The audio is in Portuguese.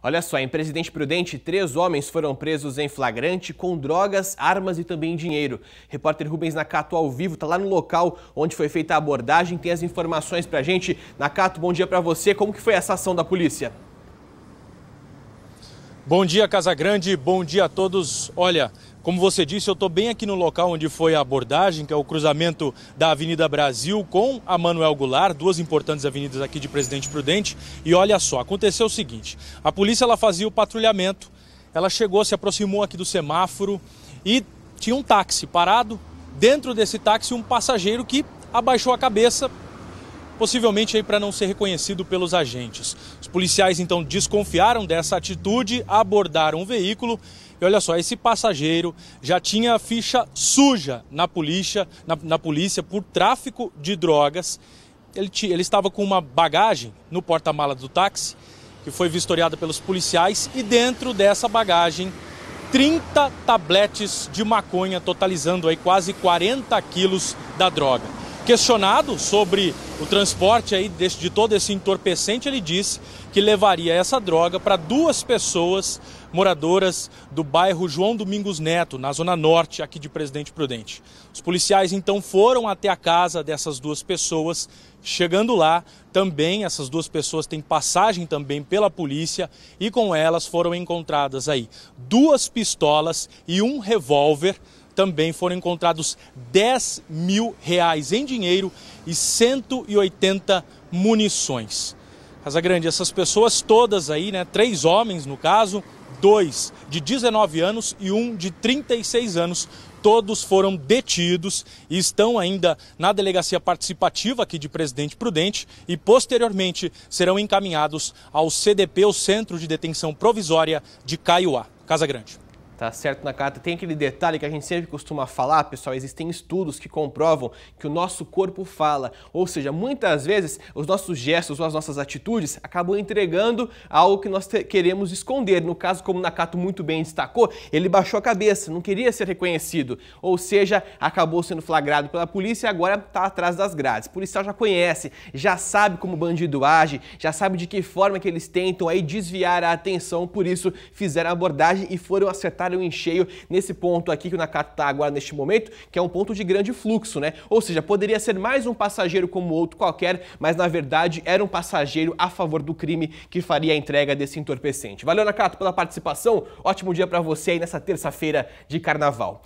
Olha só, em Presidente Prudente, três homens foram presos em flagrante com drogas, armas e também dinheiro. Repórter Rubens Nakato ao vivo está lá no local onde foi feita a abordagem, tem as informações para a gente. Nakato, bom dia para você. Como que foi essa ação da polícia? Bom dia, Casa Grande. Bom dia a todos. Olha, como você disse, eu estou bem aqui no local onde foi a abordagem, que é o cruzamento da Avenida Brasil com a Manuel Goulart, duas importantes avenidas aqui de Presidente Prudente. E olha só, aconteceu o seguinte: a polícia ela fazia o patrulhamento, ela chegou, se aproximou aqui do semáforo e tinha um táxi parado. Dentro desse táxi, um passageiro que abaixou a cabeça possivelmente aí para não ser reconhecido pelos agentes. Os policiais então desconfiaram dessa atitude, abordaram o veículo e olha só, esse passageiro já tinha a ficha suja na polícia, na, na polícia por tráfico de drogas. Ele, ele estava com uma bagagem no porta-mala do táxi que foi vistoriada pelos policiais e dentro dessa bagagem 30 tabletes de maconha, totalizando aí quase 40 quilos da droga. Questionado sobre o transporte aí desse, de todo esse entorpecente, ele disse que levaria essa droga para duas pessoas moradoras do bairro João Domingos Neto, na zona norte aqui de Presidente Prudente. Os policiais então foram até a casa dessas duas pessoas. Chegando lá, também essas duas pessoas têm passagem também pela polícia e com elas foram encontradas aí duas pistolas e um revólver também foram encontrados 10 mil reais em dinheiro e 180 munições. Casa Grande essas pessoas todas aí, né? Três homens no caso, dois de 19 anos e um de 36 anos. Todos foram detidos e estão ainda na delegacia participativa aqui de Presidente Prudente e posteriormente serão encaminhados ao CDP, o Centro de Detenção Provisória de Caiuá. Casa Grande. Tá certo, carta Tem aquele detalhe que a gente sempre costuma falar, pessoal, existem estudos que comprovam que o nosso corpo fala, ou seja, muitas vezes os nossos gestos ou as nossas atitudes acabam entregando algo que nós queremos esconder. No caso, como Nakato muito bem destacou, ele baixou a cabeça, não queria ser reconhecido, ou seja, acabou sendo flagrado pela polícia e agora está atrás das grades. O policial já conhece, já sabe como o bandido age, já sabe de que forma que eles tentam aí desviar a atenção, por isso fizeram a abordagem e foram acertar tomaram em cheio nesse ponto aqui que o Nakata está agora neste momento, que é um ponto de grande fluxo, né? Ou seja, poderia ser mais um passageiro como outro qualquer, mas na verdade era um passageiro a favor do crime que faria a entrega desse entorpecente. Valeu, Nakata, pela participação. Ótimo dia para você aí nessa terça-feira de carnaval.